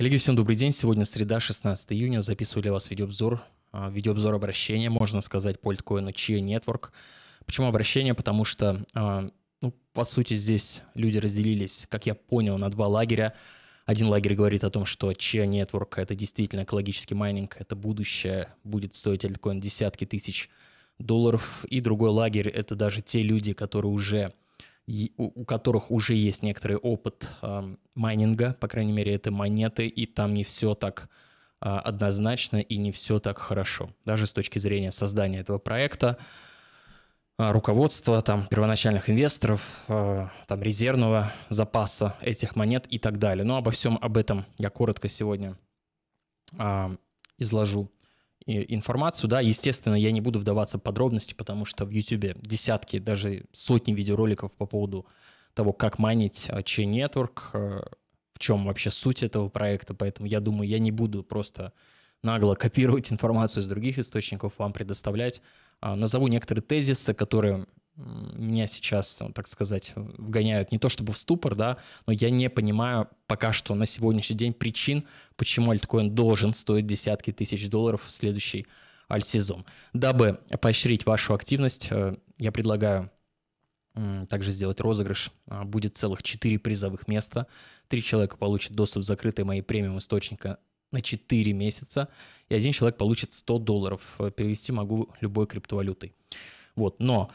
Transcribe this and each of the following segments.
Коллеги, всем добрый день. Сегодня среда, 16 июня. Записываю для вас видеообзор. А, видеообзор обращения, можно сказать, по альткоину Chia Network. Почему обращение? Потому что, а, ну, по сути, здесь люди разделились, как я понял, на два лагеря. Один лагерь говорит о том, что Chia Network — это действительно экологический майнинг, это будущее, будет стоить альткоин десятки тысяч долларов. И другой лагерь — это даже те люди, которые уже у которых уже есть некоторый опыт э, майнинга, по крайней мере, это монеты, и там не все так э, однозначно и не все так хорошо. Даже с точки зрения создания этого проекта, э, руководства, там, первоначальных инвесторов, э, там, резервного запаса этих монет и так далее. Но обо всем об этом я коротко сегодня э, изложу информацию, да, естественно, я не буду вдаваться в подробности, потому что в YouTube десятки, даже сотни видеороликов по поводу того, как майнить Chain а, Network, э, в чем вообще суть этого проекта, поэтому я думаю, я не буду просто нагло копировать информацию из других источников, вам предоставлять. А, назову некоторые тезисы, которые меня сейчас, так сказать, вгоняют не то чтобы в ступор, да, но я не понимаю пока что на сегодняшний день причин, почему альткоин должен стоить десятки тысяч долларов в следующий альт-сезон. Дабы поощрить вашу активность, э, я предлагаю также сделать розыгрыш. А, будет целых 4 призовых места. Три человека получат доступ в закрытые мои премиум источника на 4 месяца, и один человек получит 100 долларов. Э, перевести могу любой криптовалютой. Вот, но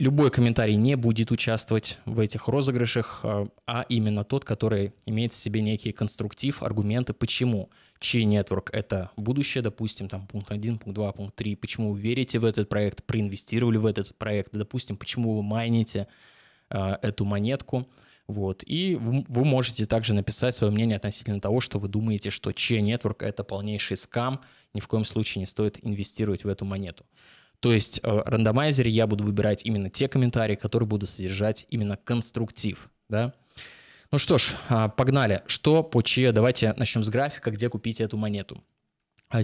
Любой комментарий не будет участвовать в этих розыгрышах, а, а именно тот, который имеет в себе некий конструктив, аргументы, почему чей нетворк — это будущее, допустим, там пункт 1, пункт 2, пункт 3, почему вы верите в этот проект, проинвестировали в этот проект, допустим, почему вы майните а, эту монетку. Вот. И вы, вы можете также написать свое мнение относительно того, что вы думаете, что чей нетворк — это полнейший скам, ни в коем случае не стоит инвестировать в эту монету. То есть в э, рандомайзере я буду выбирать именно те комментарии, которые будут содержать именно конструктив, да. Ну что ж, а, погнали. Что по че? Давайте начнем с графика, где купить эту монету.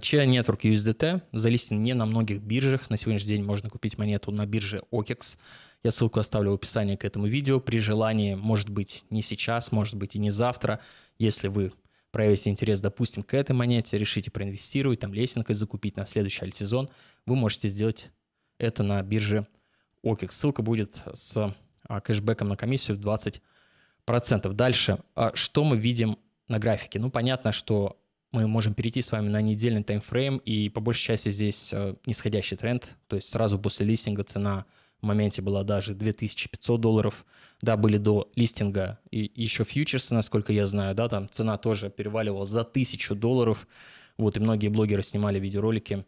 ЧИА Network USDT залистен не на многих биржах. На сегодняшний день можно купить монету на бирже OKEX. Я ссылку оставлю в описании к этому видео. При желании, может быть, не сейчас, может быть и не завтра, если вы проявите интерес, допустим, к этой монете, решите проинвестировать, там лесенкой закупить на следующий сезон, вы можете сделать это на бирже OKEX. Ссылка будет с а, кэшбэком на комиссию в 20%. Дальше, а что мы видим на графике? Ну, понятно, что мы можем перейти с вами на недельный таймфрейм, и по большей части здесь э, нисходящий тренд, то есть сразу после листинга цена – в моменте была даже 2500 долларов, да, были до листинга и еще фьючерсы, насколько я знаю, да, там цена тоже переваливала за 1000 долларов, вот, и многие блогеры снимали видеоролики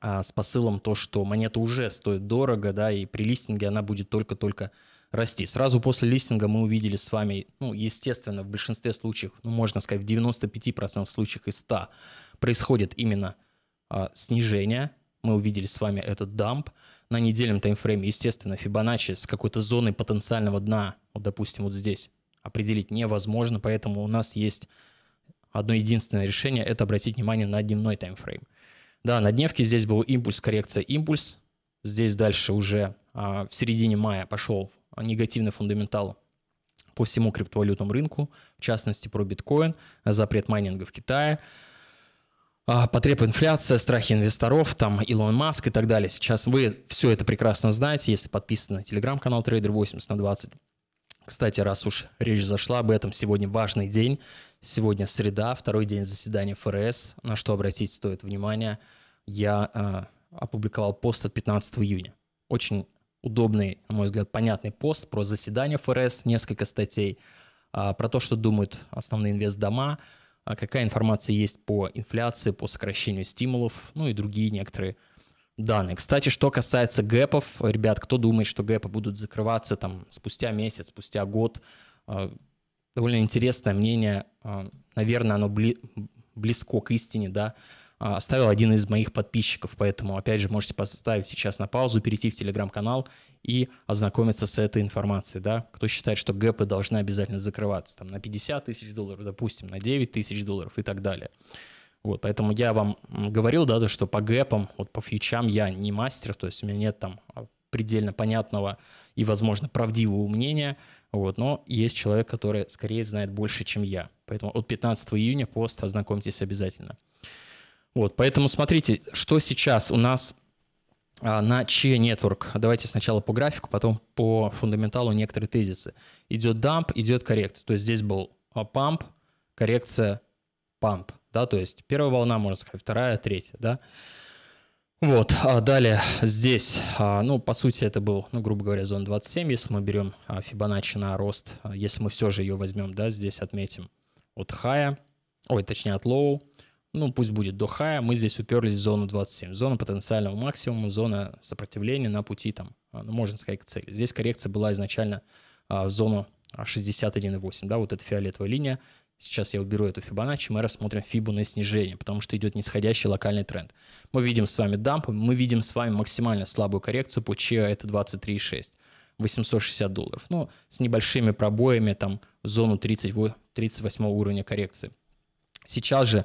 а, с посылом то, что монета уже стоит дорого, да, и при листинге она будет только-только расти. Сразу после листинга мы увидели с вами, ну, естественно, в большинстве случаев, ну, можно сказать, в 95% случаев из 100 происходит именно а, снижение, мы увидели с вами этот дамп, на недельном таймфрейме, естественно, Фибоначчи с какой-то зоной потенциального дна, вот, допустим, вот здесь, определить невозможно, поэтому у нас есть одно единственное решение – это обратить внимание на дневной таймфрейм. Да, на дневке здесь был импульс, коррекция, импульс. Здесь дальше уже а, в середине мая пошел негативный фундаментал по всему криптовалютному рынку, в частности про биткоин, запрет майнинга в Китае – а, потреб инфляция, страхи инвесторов, там Илон Маск и так далее. Сейчас вы все это прекрасно знаете, если подписаны на телеграм-канал Trader 80 на 20. Кстати, раз уж речь зашла об этом, сегодня важный день. Сегодня среда, второй день заседания ФРС. На что обратить стоит внимание, я э, опубликовал пост от 15 июня. Очень удобный, на мой взгляд, понятный пост про заседание ФРС, несколько статей, э, про то, что думают основные инвестдома, дома а какая информация есть по инфляции, по сокращению стимулов, ну и другие некоторые данные. Кстати, что касается гэпов, ребят, кто думает, что гэпы будут закрываться там спустя месяц, спустя год, а, довольно интересное мнение, а, наверное, оно бли близко к истине, да, а, оставил один из моих подписчиков, поэтому, опять же, можете поставить сейчас на паузу, перейти в телеграм-канал и ознакомиться с этой информацией, да, кто считает, что гэпы должны обязательно закрываться, там, на 50 тысяч долларов, допустим, на 9 тысяч долларов и так далее. Вот, поэтому я вам говорил, да, то, что по гэпам, вот по фьючам я не мастер, то есть у меня нет там а, предельно понятного и, возможно, правдивого мнения, вот, но есть человек, который скорее знает больше, чем я. Поэтому от 15 июня пост ознакомьтесь обязательно. Вот, поэтому смотрите, что сейчас у нас а, на Че Network. Давайте сначала по графику, потом по фундаменталу некоторые тезисы. Идет дамп, идет коррекция. То есть здесь был памп, коррекция, памп. Да, то есть первая волна, можно сказать, вторая, третья, да. Вот, а далее здесь, а, ну, по сути, это был, ну, грубо говоря, зона 27, если мы берем Фибоначчи на рост, а, если мы все же ее возьмем, да, здесь отметим от хая, ой, точнее, от лоу, ну пусть будет до хая, мы здесь уперлись в зону 27, зона потенциального максимума, зона сопротивления на пути там, а, ну, можно сказать, к цели. Здесь коррекция была изначально а, в зону 61,8, а, да, вот эта фиолетовая линия. Сейчас я уберу эту Fibonacci, мы рассмотрим фибу на снижение, потому что идет нисходящий локальный тренд. Мы видим с вами дамп, мы видим с вами максимально слабую коррекцию по ЧА, это 23,6, 860 долларов. Ну, с небольшими пробоями там в зону 30, 38 уровня коррекции. Сейчас же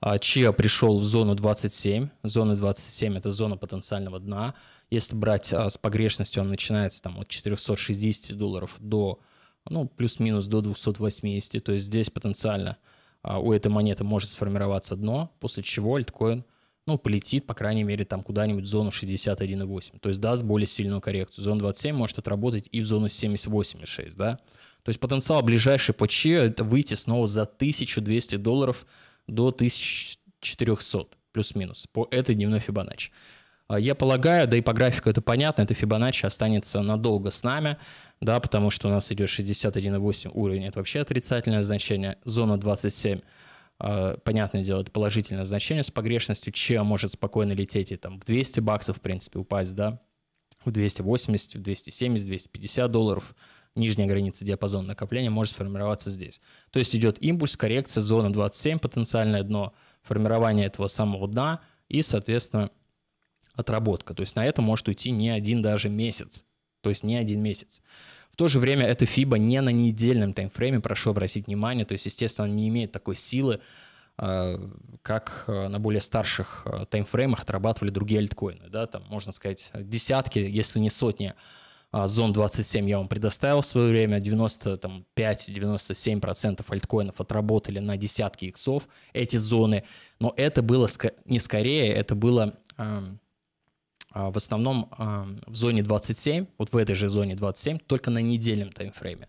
а, Чиа пришел в зону 27. Зона 27 — это зона потенциального дна. Если брать а, с погрешностью, он начинается там от 460 долларов до, ну, плюс-минус до 280. То есть здесь потенциально а, у этой монеты может сформироваться дно, после чего альткоин ну, полетит, по крайней мере, там куда-нибудь в зону 61,8. То есть даст более сильную коррекцию. Зона 27 может отработать и в зону 78,6, да. То есть потенциал ближайший по ЧИ это выйти снова за 1200 долларов – до 1400, плюс-минус, по этой дневной Фибоначчи. А, я полагаю, да и по графику это понятно, это Фибоначчи останется надолго с нами, да, потому что у нас идет 61,8 уровень, это вообще отрицательное значение, зона 27, а, понятное дело, это положительное значение с погрешностью, чем может спокойно лететь и там в 200 баксов, в принципе, упасть, да, в 280, в 270, 250 долларов – нижняя граница диапазона накопления может сформироваться здесь. То есть идет импульс, коррекция, зона 27, потенциальное дно, формирование этого самого дна и, соответственно, отработка. То есть на это может уйти не один даже месяц. То есть не один месяц. В то же время эта FIBA не на недельном таймфрейме, прошу обратить внимание, то есть, естественно, она не имеет такой силы, э, как э, на более старших э, таймфреймах отрабатывали другие альткоины, да, там, можно сказать, десятки, если не сотни Зон а, 27 я вам предоставил в свое время. 95-97% альткоинов отработали на десятки иксов эти зоны. Но это было не скорее, это было эм, а, в основном эм, в зоне 27, вот в этой же зоне 27, только на недельном таймфрейме.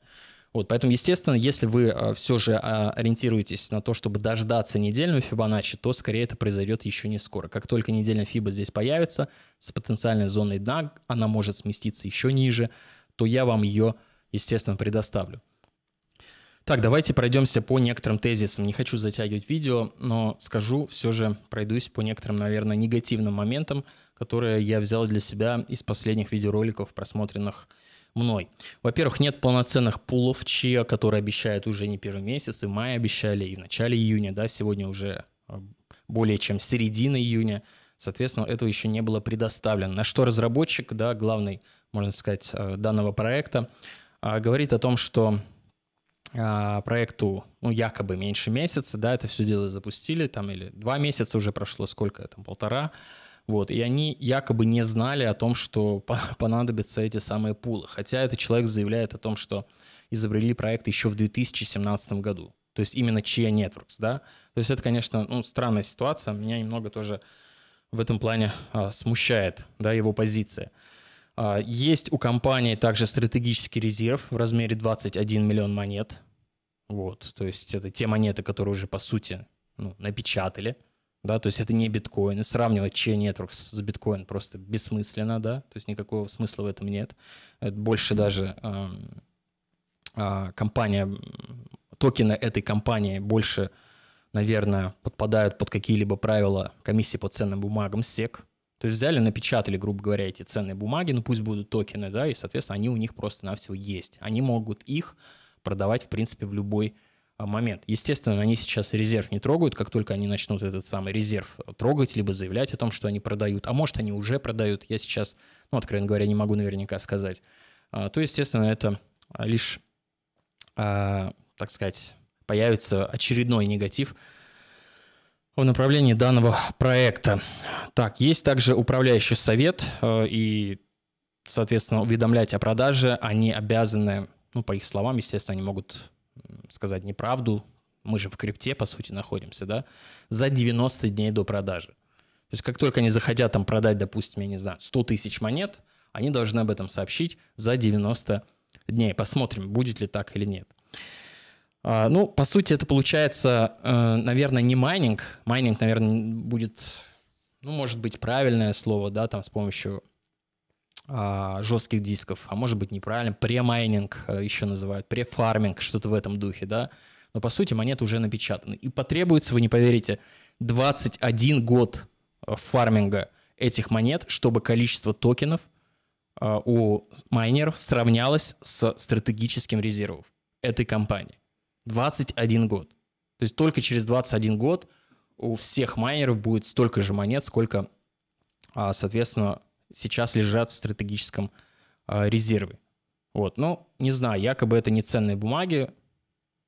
Вот, поэтому, естественно, если вы э, все же а, ориентируетесь на то, чтобы дождаться недельную Фибоначчи, то скорее это произойдет еще не скоро. Как только недельная Фиба здесь появится, с потенциальной зоной дна она может сместиться еще ниже, то я вам ее, естественно, предоставлю. Так, давайте пройдемся по некоторым тезисам. Не хочу затягивать видео, но скажу, все же пройдусь по некоторым, наверное, негативным моментам, которые я взял для себя из последних видеороликов, просмотренных мной. Во-первых, нет полноценных пулов ЧИА, которые обещают уже не первый месяц, и в мае обещали, и в начале июня, да, сегодня уже а, более чем середина июня. Соответственно, этого еще не было предоставлено. На что разработчик, да, главный, можно сказать, а, данного проекта, а, говорит о том, что проекту, ну, якобы меньше месяца, да, это все дело запустили, там, или два месяца уже прошло, сколько, там, полтора, вот, и они якобы не знали о том, что понадобятся эти самые пулы. Хотя этот человек заявляет о том, что изобрели проект еще в 2017 году. То есть именно Chia Networks, да. То есть это, конечно, ну, странная ситуация. Меня немного тоже в этом плане а, смущает, да, его позиция. А, есть у компании также стратегический резерв в размере 21 миллион монет. Вот, то есть это те монеты, которые уже, по сути, ну, напечатали – да, то есть это не биткоин. И сравнивать чей Network с биткоин просто бессмысленно, да, то есть никакого смысла в этом нет. Это больше даже э, э, компания, токены этой компании больше, наверное, подпадают под какие-либо правила комиссии по ценным бумагам СЕК. То есть взяли, напечатали, грубо говоря, эти ценные бумаги, ну пусть будут токены, да, и, соответственно, они у них просто-навсего есть. Они могут их продавать, в принципе, в любой а, момент. Естественно, они сейчас резерв не трогают, как только они начнут этот самый резерв трогать, либо заявлять о том, что они продают. А может, они уже продают, я сейчас, ну, откровенно говоря, не могу наверняка сказать. А, то, естественно, это лишь, а, так сказать, появится очередной негатив в направлении данного проекта. Так, есть также управляющий совет, и, соответственно, уведомлять о продаже они обязаны, ну, по их словам, естественно, они могут сказать неправду, мы же в крипте, по сути, находимся, да, за 90 дней до продажи. То есть как только они захотят там продать, допустим, я не знаю, 100 тысяч монет, они должны об этом сообщить за 90 дней. Посмотрим, будет ли так или нет. А, ну, по сути, это получается, э, наверное, не майнинг. Майнинг, наверное, будет, ну, может быть, правильное слово, да, там с помощью а, жестких дисков, а может быть неправильно, премайнинг э, еще называют, префарминг, что-то в этом духе, да. Но по сути монеты уже напечатаны. И потребуется, вы не поверите, 21 год э, фарминга этих монет, чтобы количество токенов э, у майнеров сравнялось со стратегическим резервом этой компании. 21 год. То есть только через 21 год у всех майнеров будет столько же монет, сколько, а, соответственно, сейчас лежат в стратегическом а, резерве. Вот, ну, не знаю, якобы это не ценные бумаги.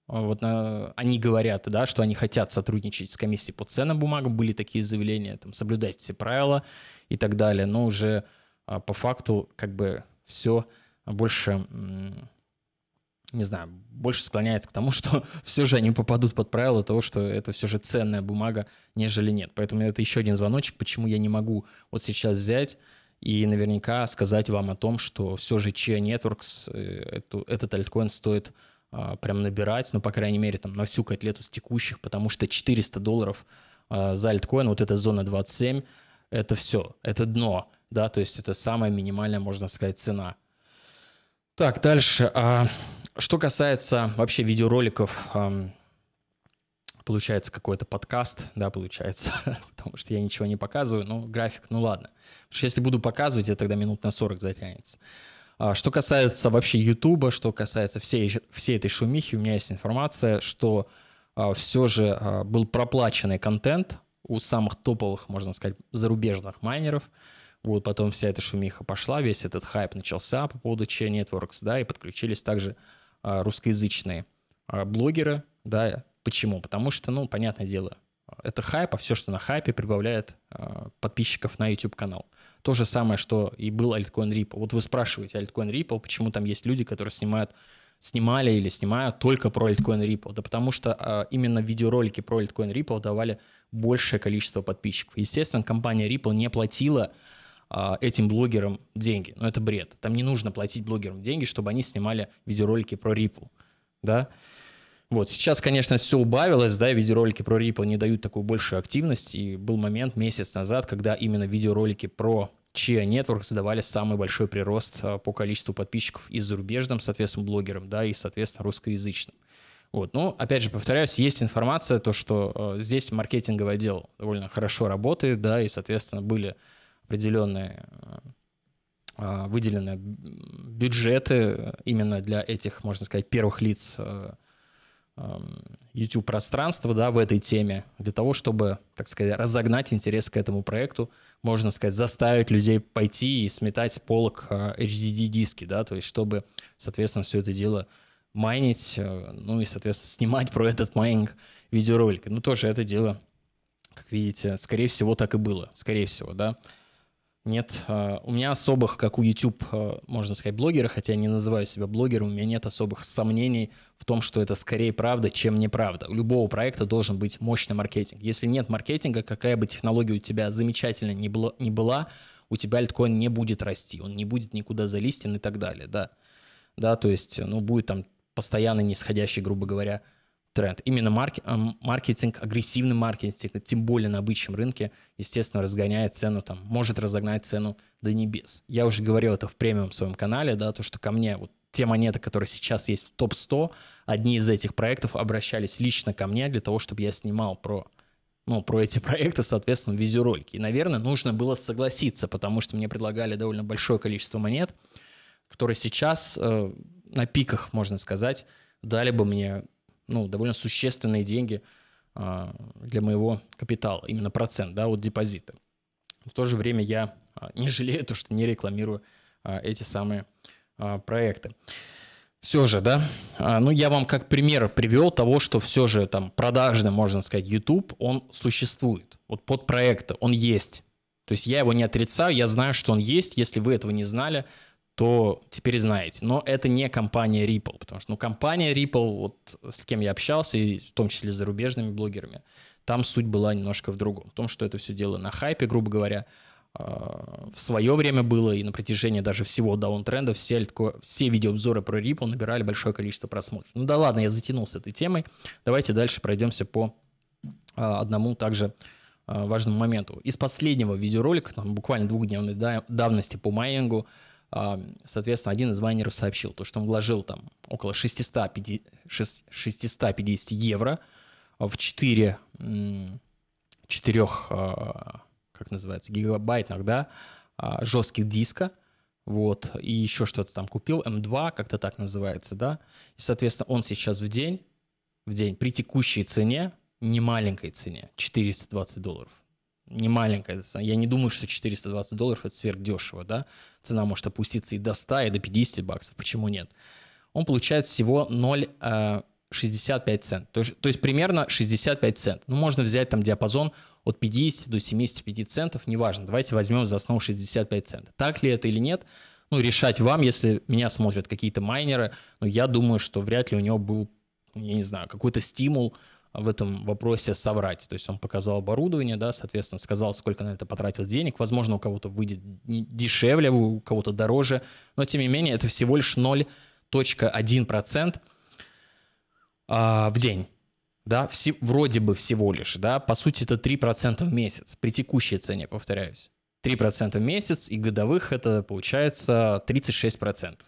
А, вот на, они говорят, да, что они хотят сотрудничать с комиссией по ценным бумагам, были такие заявления, там, соблюдать все правила и так далее, но уже а, по факту как бы все больше, не знаю, больше склоняется к тому, что все же они попадут под правила того, что это все же ценная бумага, нежели нет. Поэтому это еще один звоночек, почему я не могу вот сейчас взять и наверняка сказать вам о том, что все же Chia Networks, э, эту, этот альткоин стоит а, прям набирать, ну, по крайней мере, там, на всю котлету с текущих, потому что 400 долларов а, за альткоин, вот эта зона 27, это все, это дно, да, то есть это самая минимальная, можно сказать, цена. Так, дальше. А, что касается вообще видеороликов, а, получается какой-то подкаст, да, получается, потому что я ничего не показываю, ну, график, ну ладно. Потому что если буду показывать, я тогда минут на 40 затянется. А, что касается вообще Ютуба, что касается всей, всей этой шумихи, у меня есть информация, что а, все же а, был проплаченный контент у самых топовых, можно сказать, зарубежных майнеров. Вот потом вся эта шумиха пошла, весь этот хайп начался по поводу Че Networks, да, и подключились также а, русскоязычные а, блогеры, да, Почему? Потому что, ну, понятное дело, это хайп, а все, что на хайпе, прибавляет э, подписчиков на YouTube-канал. То же самое, что и был Altcoin Ripple. Вот вы спрашиваете Altcoin Ripple, почему там есть люди, которые снимают, снимали или снимают только про Altcoin Ripple. Да потому что э, именно видеоролики про Altcoin Ripple давали большее количество подписчиков. Естественно, компания Ripple не платила э, этим блогерам деньги. Но это бред. Там не нужно платить блогерам деньги, чтобы они снимали видеоролики про Ripple. Да? Вот, сейчас, конечно, все убавилось, да, видеоролики про Ripple не дают такую большую активность, и был момент месяц назад, когда именно видеоролики про Chia Network задавали самый большой прирост а, по количеству подписчиков и зарубежным, соответственно, блогерам, да, и, соответственно, русскоязычным. Вот, ну, опять же, повторяюсь, есть информация, то, что э, здесь маркетинговый отдел довольно хорошо работает, да, и, соответственно, были определенные э, а, выделены бюджеты именно для этих, можно сказать, первых лиц э, Эм, YouTube пространство да, в этой теме, для того, чтобы, так сказать, разогнать интерес к этому проекту, можно сказать, заставить людей пойти и сметать полок э, HDD-диски, да, то есть чтобы, соответственно, все это дело майнить, э, ну и, соответственно, снимать про этот майнинг видеоролики. Ну, тоже это дело, как видите, скорее всего, так и было, скорее всего, да. Нет, э, у меня особых, как у YouTube, э, можно сказать, блогера, хотя я не называю себя блогером, у меня нет особых сомнений в том, что это скорее правда, чем неправда. У любого проекта должен быть мощный маркетинг. Если нет маркетинга, какая бы технология у тебя замечательная не, было, не была, у тебя альткоин не будет расти, он не будет никуда залистен и так далее, да. Да, то есть, ну, будет там постоянно нисходящий, грубо говоря, тренд. Именно марк, э, маркетинг, агрессивный маркетинг, тем более на обычном рынке, естественно, разгоняет цену, там, может разогнать цену до небес. Я уже говорил это в премиум своем канале, да, то, что ко мне вот те монеты, которые сейчас есть в топ-100, одни из этих проектов обращались лично ко мне для того, чтобы я снимал про ну, про эти проекты, соответственно, видеоролики. И, наверное, нужно было согласиться, потому что мне предлагали довольно большое количество монет, которые сейчас э, на пиках, можно сказать, дали бы мне ну, довольно существенные деньги а, для моего капитала, именно процент, да, от депозита. В то же время я а, не жалею то, что не рекламирую а, эти самые проекты. Все же, да, ну я вам как пример привел того, что все же там продажный, можно сказать, YouTube, он существует. Вот под проекты он есть. То есть я его не отрицаю, я знаю, что он есть. Если вы этого не знали, то теперь знаете. Но это не компания Ripple, потому что ну, компания Ripple, вот с кем я общался, и в том числе с зарубежными блогерами, там суть была немножко в другом. В том, что это все дело на хайпе, грубо говоря, а, в свое время было, и на протяжении даже всего даунтренда все, все видеообзоры про Ripple набирали большое количество просмотров. Ну да ладно, я затянулся этой темой. Давайте дальше пройдемся по а, одному также а, важному моменту. Из последнего видеоролика, там, буквально двухдневной давности по майнингу, а, соответственно, один из майнеров сообщил, то, что он вложил там около 650, 650 евро в 4, 4 а, как называется, гигабайтных, да, а, жестких диска, вот, и еще что-то там купил, М2, эм как-то так называется, да, и, соответственно, он сейчас в день, в день при текущей цене, не маленькой цене, 420 долларов, не маленькая цена. Я не думаю, что 420 долларов это сверхдешево, да. Цена может опуститься и до 100, и до 50 баксов. Почему нет? Он получает всего 0,65 э, цент. То есть, то есть примерно 65 цент. Ну, можно взять там диапазон от 50 до 75 центов, неважно. Давайте возьмем за основу 65 цент. Так ли это или нет, ну, решать вам, если меня смотрят какие-то майнеры, но я думаю, что вряд ли у него был, я не знаю, какой-то стимул – в этом вопросе соврать. То есть он показал оборудование, да, соответственно, сказал, сколько на это потратил денег. Возможно, у кого-то выйдет дешевле, у кого-то дороже, но тем не менее это всего лишь 0.1% а, в день. Да, все, вроде бы всего лишь, да, по сути это 3% в месяц, при текущей цене, повторяюсь. 3% в месяц, и годовых это получается 36%.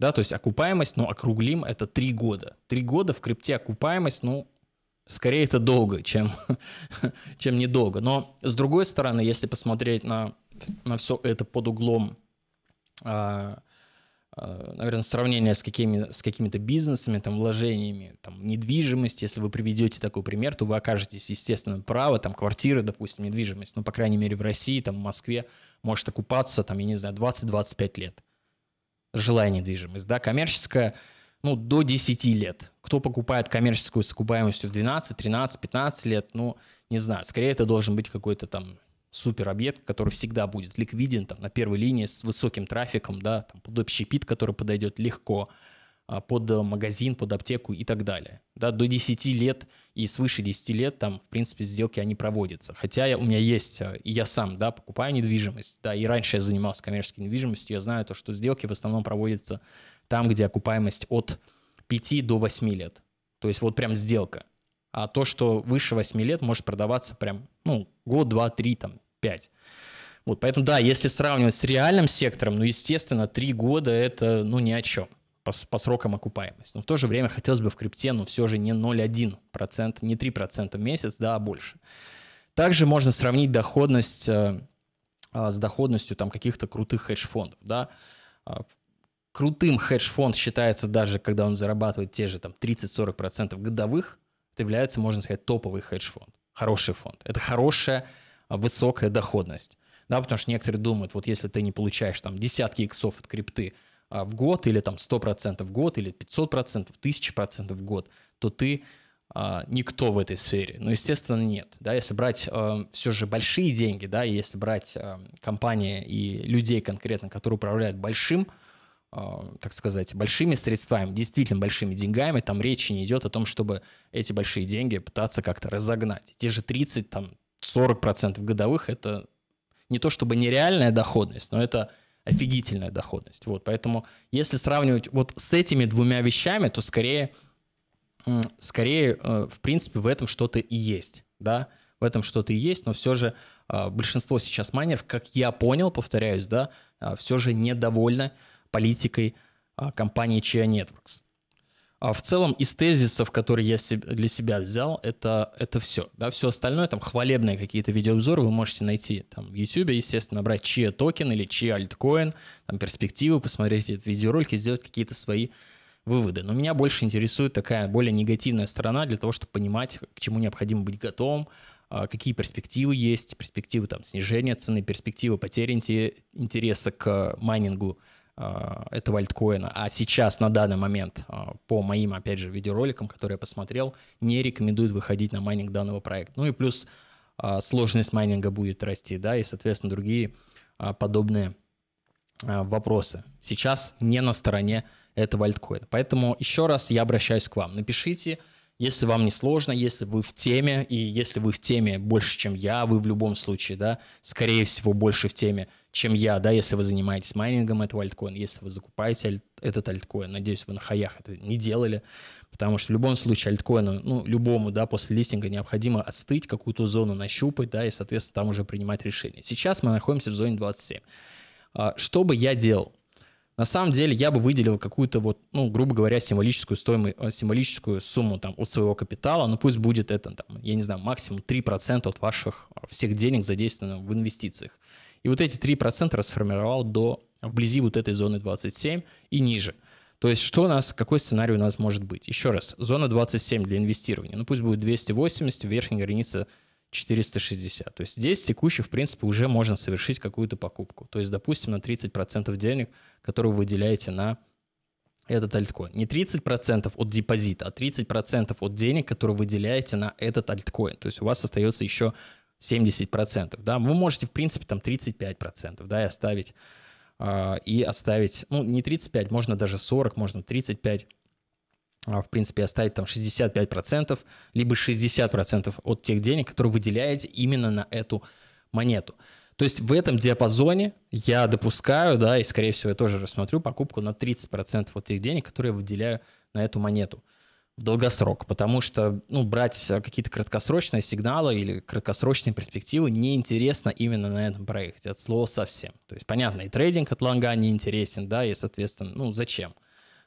Да, то есть окупаемость, ну, округлим, это 3 года. 3 года в крипте окупаемость, ну, Скорее это долго, чем, чем недолго. Но с другой стороны, если посмотреть на, на все это под углом, а, а, наверное, сравнение с, какими, с какими-то бизнесами, там, вложениями, там, недвижимость, если вы приведете такой пример, то вы окажетесь, естественно, право там, квартиры, допустим, недвижимость, ну, по крайней мере, в России, там, в Москве может окупаться, там, я не знаю, 20-25 лет. Жилая недвижимость, да, коммерческая – ну, до 10 лет. Кто покупает коммерческую с окупаемостью в 12, 13, 15 лет, ну, не знаю. Скорее, это должен быть какой-то там супер объект, который всегда будет ликвиден там, на первой линии с высоким трафиком, да, там, под общепит, который подойдет легко. А, под э, магазин, под аптеку и так далее. Да, до 10 лет и свыше 10 лет там, в принципе, сделки, они проводятся. Хотя я, у меня есть, э, и я сам, да, покупаю недвижимость, да, и раньше я занимался коммерческой недвижимостью, я знаю то, что сделки в основном проводятся там, где окупаемость от 5 до 8 лет. То есть вот прям сделка. А то, что выше 8 лет, может продаваться прям, ну, год, два, три, там, пять. Вот, поэтому, да, если сравнивать с реальным сектором, ну, естественно, три года это, ну, ни о чем по, по срокам окупаемость. Но в то же время хотелось бы в крипте, но ну, все же не 0,1%, не 3% в месяц, да, а больше. Также можно сравнить доходность э, а, с доходностью там каких-то крутых хедж-фондов, да. А, крутым хедж-фонд считается даже, когда он зарабатывает те же там 30-40% годовых, это является, можно сказать, топовый хедж-фонд, хороший фонд. Это хорошая, а, высокая доходность. Да, потому что некоторые думают, вот если ты не получаешь там десятки иксов от крипты, а, в год или там 100% в год или 500%, 1000% в год, то ты а, никто в этой сфере. Ну, естественно, нет. Да, если брать э, а, все же большие деньги, да, и если брать э, компании и людей конкретно, которые управляют большим, э, так сказать, большими средствами, действительно большими деньгами, там речи не идет о том, чтобы эти большие деньги пытаться как-то разогнать. Те же 30, там, 40% годовых – это не то чтобы нереальная доходность, но это офигительная доходность. Вот, поэтому если сравнивать вот с этими двумя вещами, то скорее, скорее э, в принципе, в этом что-то и есть, да, в этом что-то и есть, но все же а, большинство сейчас майнеров, как я понял, повторяюсь, да, а, все же недовольно политикой а, компании Chia Networks. А в целом из тезисов, которые я для себя взял, это, это все. Да, все остальное, там хвалебные какие-то видеообзоры вы можете найти там, в YouTube, естественно, набрать чья токен или чья альткоин, там перспективы, посмотреть этот видеоролик и сделать какие-то свои выводы. Но меня больше интересует такая более негативная сторона для того, чтобы понимать, к чему необходимо быть готовым, а, какие перспективы есть, перспективы там снижения цены, перспективы потери интереса к майнингу Э, этого альткоина. А сейчас, на данный момент, э, по моим, опять же, видеороликам, которые я посмотрел, не рекомендуют выходить на майнинг данного проекта. Ну и плюс э, сложность майнинга будет расти, да, и, соответственно, другие подобные вопросы. Сейчас не на стороне этого альткоина. Поэтому еще раз я обращаюсь к вам. Напишите, если вам не сложно, если вы в теме, и если вы в теме больше, чем я, вы в любом случае, да, скорее всего, больше в теме, чем я, да, если вы занимаетесь майнингом этого альткоина, если вы закупаете этот альткоин, надеюсь, вы на хаях это не делали, потому что в любом случае альткоину, ну, любому, да, после листинга необходимо отстыть, какую-то зону нащупать, да, и, соответственно, там уже принимать решение. Сейчас мы находимся в зоне 27. А, что бы я делал? На самом деле я бы выделил какую-то вот, ну, грубо говоря, символическую стоимость, э, символическую сумму там от своего капитала, но ну, пусть будет это там, я не знаю, максимум 3% от ваших э, всех денег задействованных в инвестициях. И вот эти 3% расформировал до вблизи вот этой зоны 27 и ниже. То есть что у нас, какой сценарий у нас может быть? Еще раз, зона 27 для инвестирования, ну пусть будет 280, верхняя граница 460. То есть здесь текущий, в принципе, уже можно совершить какую-то покупку. То есть, допустим, на 30% денег, которые вы выделяете на этот альткоин. Не 30% от депозита, а 30% от денег, которые вы выделяете на этот альткоин. То есть у вас остается еще 70%. Да? Вы можете, в принципе, там 35% да, и оставить а, и оставить, ну, не 35, можно даже 40, можно 35 а, в принципе, оставить там 65%, либо 60% от тех денег, которые выделяете именно на эту монету. То есть в этом диапазоне я допускаю, да, и, скорее всего, я тоже рассмотрю покупку на 30% от тех денег, которые я выделяю на эту монету в долгосрок, потому что ну, брать э, какие-то краткосрочные сигналы или краткосрочные перспективы неинтересно именно на этом проекте, от слова совсем. То есть, понятно, и трейдинг от лонга неинтересен, да, и, соответственно, ну, зачем?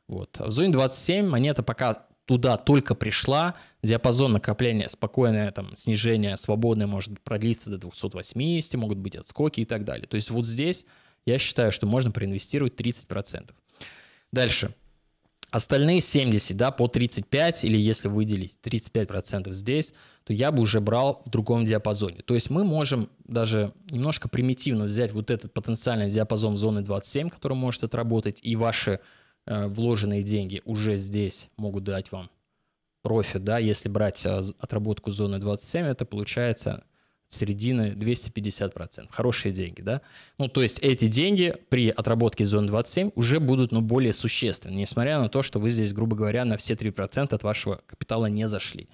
Вот. А в зоне 27 монета пока туда только пришла, диапазон накопления спокойное, там, снижение свободное может продлиться до 280, могут быть отскоки и так далее. То есть вот здесь я считаю, что можно проинвестировать 30%. Дальше. Остальные 70, да, по 35, или если выделить 35% здесь, то я бы уже брал в другом диапазоне. То есть мы можем даже немножко примитивно взять вот этот потенциальный диапазон зоны 27, который может отработать, и ваши Э, вложенные деньги уже здесь могут дать вам профит, да, если брать э, отработку зоны 27, это получается от середины 250%. Хорошие деньги, да? Ну, то есть эти деньги при отработке зоны 27 уже будут, ну, более существенны, несмотря на то, что вы здесь, грубо говоря, на все 3% от вашего капитала не зашли.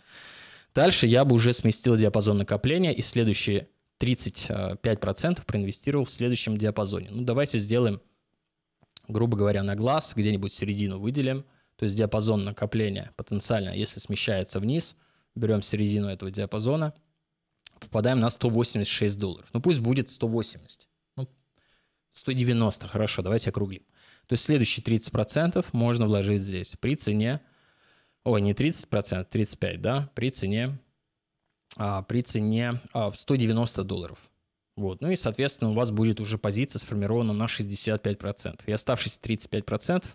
Дальше я бы уже сместил диапазон накопления и следующие 35% э, проинвестировал в следующем диапазоне. Ну, давайте сделаем грубо говоря, на глаз, где-нибудь середину выделим, то есть диапазон накопления потенциально, если смещается вниз, берем середину этого диапазона, попадаем на 186 долларов. Ну пусть будет 180. Ну, 190, хорошо, давайте округлим. То есть следующие 30% можно вложить здесь при цене, ой, не 30%, 35, да, при цене, а, при цене а, в 190 долларов. Вот. Ну и, соответственно, у вас будет уже позиция сформирована на 65%. И оставшиеся 35%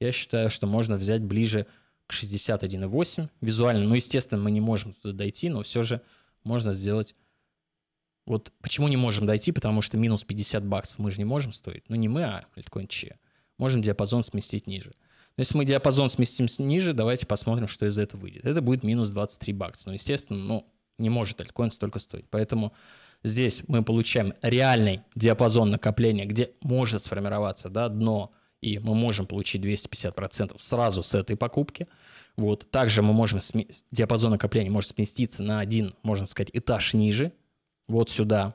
я считаю, что можно взять ближе к 61,8 визуально. Ну, естественно, мы не можем туда дойти, но все же можно сделать... Вот почему не можем дойти? Потому что минус 50 баксов мы же не можем стоить. Ну, не мы, а Литкоин Че. Можем диапазон сместить ниже. Но если мы диапазон сместим ниже, давайте посмотрим, что из этого выйдет. Это будет минус 23 бакса. Ну, естественно, ну, не может альткоин столько стоить. Поэтому Здесь мы получаем реальный диапазон накопления, где может сформироваться да, дно, и мы можем получить 250% сразу с этой покупки. Вот. Также мы можем, диапазон накопления может сместиться на один, можно сказать, этаж ниже, вот сюда,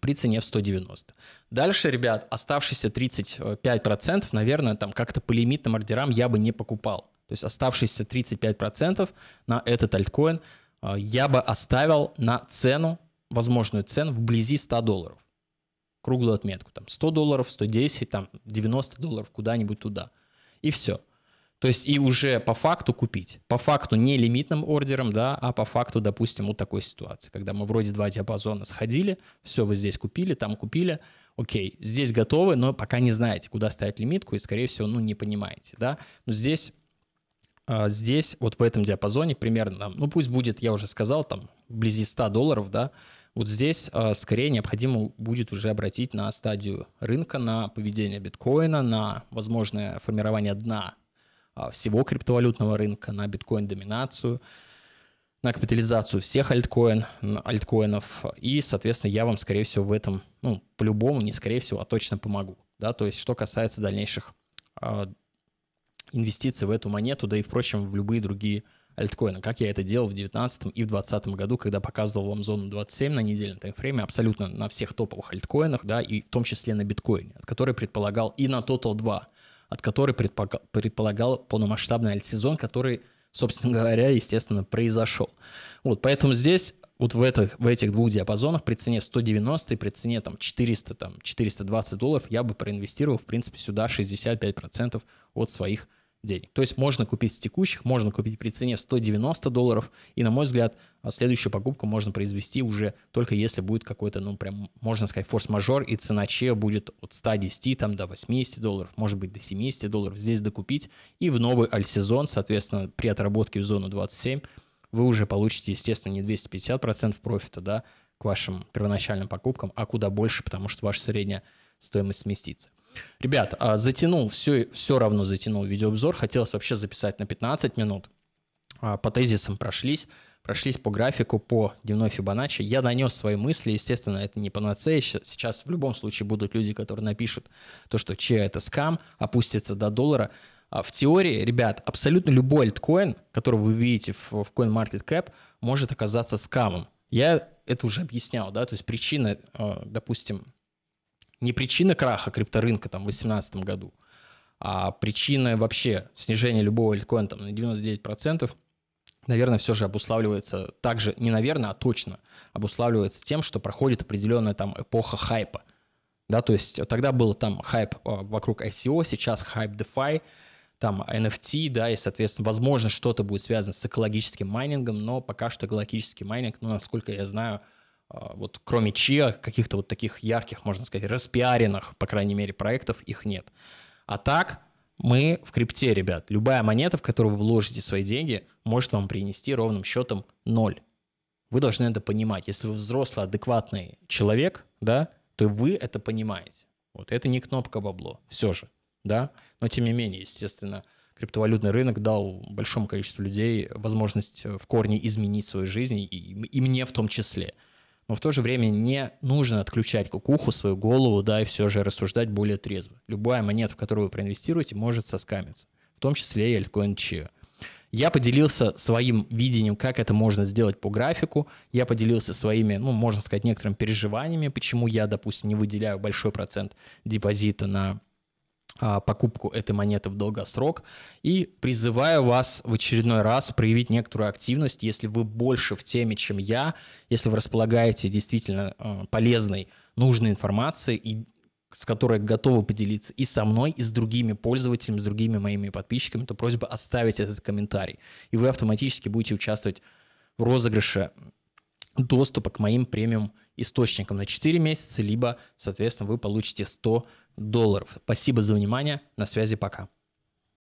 при цене в 190. Дальше, ребят, оставшиеся 35%, наверное, там как-то по лимитным ордерам я бы не покупал. То есть оставшиеся 35% на этот альткоин а, я бы оставил на цену возможную цену вблизи 100 долларов. Круглую отметку, там 100 долларов, 110, там 90 долларов, куда-нибудь туда. И все. То есть и уже по факту купить. По факту не лимитным ордером, да, а по факту, допустим, вот такой ситуации, когда мы вроде два диапазона сходили, все, вы здесь купили, там купили, окей, здесь готовы, но пока не знаете, куда ставить лимитку и, скорее всего, ну, не понимаете, да. Но здесь а, здесь, вот в этом диапазоне примерно, ну пусть будет, я уже сказал, там вблизи 100 долларов, да, вот здесь а, скорее необходимо будет уже обратить на стадию рынка, на поведение биткоина, на возможное формирование дна а, всего криптовалютного рынка, на биткоин-доминацию, на капитализацию всех альткоин, альткоинов. И, соответственно, я вам, скорее всего, в этом, ну, по-любому, не скорее всего, а точно помогу. Да, то есть, что касается дальнейших а, инвестиций в эту монету, да и, впрочем, в любые другие альткоина, как я это делал в 2019 и в 2020 году, когда показывал вам зону 27 на недельном таймфрейме абсолютно на всех топовых альткоинах, да, и в том числе на биткоине, от которой предполагал и на Total 2, от которой предполагал, предполагал полномасштабный альтсезон, который, собственно говоря, естественно, произошел. Вот, поэтому здесь вот в этих, в этих двух диапазонах при цене в 190 и при цене там 400, там 420 долларов я бы проинвестировал, в принципе, сюда 65% от своих денег. То есть можно купить с текущих, можно купить при цене в 190 долларов, и, на мой взгляд, а следующую покупку можно произвести уже только если будет какой-то, ну, прям, можно сказать, форс-мажор, и цена че будет от 110 там, до 80 долларов, может быть, до 70 долларов здесь докупить, и в новый альсезон, соответственно, при отработке в зону 27 вы уже получите, естественно, не 250% профита, да, к вашим первоначальным покупкам, а куда больше, потому что ваша средняя стоимость сместится. Ребят, а, затянул, все, все равно затянул видеообзор. Хотелось вообще записать на 15 минут. А, по тезисам прошлись, прошлись по графику, по дневной Фибоначчи. Я нанес свои мысли, естественно, это не панацея. Сейчас в любом случае будут люди, которые напишут то, что че это скам, опустится до доллара. А, в теории, ребят, абсолютно любой альткоин, который вы видите в CoinMarketCap, может оказаться скамом. Я это уже объяснял, да, то есть причина, допустим, не причина краха крипторынка там, в 2018 году, а причина вообще снижения любого альткоина там, на 99%, наверное, все же обуславливается также, не наверное, а точно обуславливается тем, что проходит определенная там эпоха хайпа. Да, то есть тогда был там хайп а, вокруг ICO, сейчас хайп DeFi, там NFT, да, и, соответственно, возможно, что-то будет связано с экологическим майнингом, но пока что экологический майнинг, ну, насколько я знаю, а, вот кроме ЧИА, каких-то вот таких ярких, можно сказать, распиаренных, по крайней мере, проектов их нет. А так, мы в крипте, ребят. Любая монета, в которую вы вложите свои деньги, может вам принести ровным счетом ноль. Вы должны это понимать. Если вы взрослый, адекватный человек, да, то вы это понимаете. Вот это не кнопка бабло, все же, да. Но тем не менее, естественно, криптовалютный рынок дал большому количеству людей возможность э, в корне изменить свою жизнь, и, и мне в том числе – но в то же время не нужно отключать кукуху, свою голову, да, и все же рассуждать более трезво. Любая монета, в которую вы проинвестируете, может соскамиться, в том числе и альткоин Чио. Я поделился своим видением, как это можно сделать по графику. Я поделился своими, ну, можно сказать, некоторыми переживаниями, почему я, допустим, не выделяю большой процент депозита на а, покупку этой монеты в долгосрок. И призываю вас в очередной раз проявить некоторую активность, если вы больше в теме, чем я, если вы располагаете действительно э, полезной, нужной информацией, и с которой готовы поделиться и со мной, и с другими пользователями, с другими моими подписчиками, то просьба оставить этот комментарий. И вы автоматически будете участвовать в розыгрыше доступа к моим премиум-контентам источником на 4 месяца, либо, соответственно, вы получите 100 долларов. Спасибо за внимание. На связи. Пока.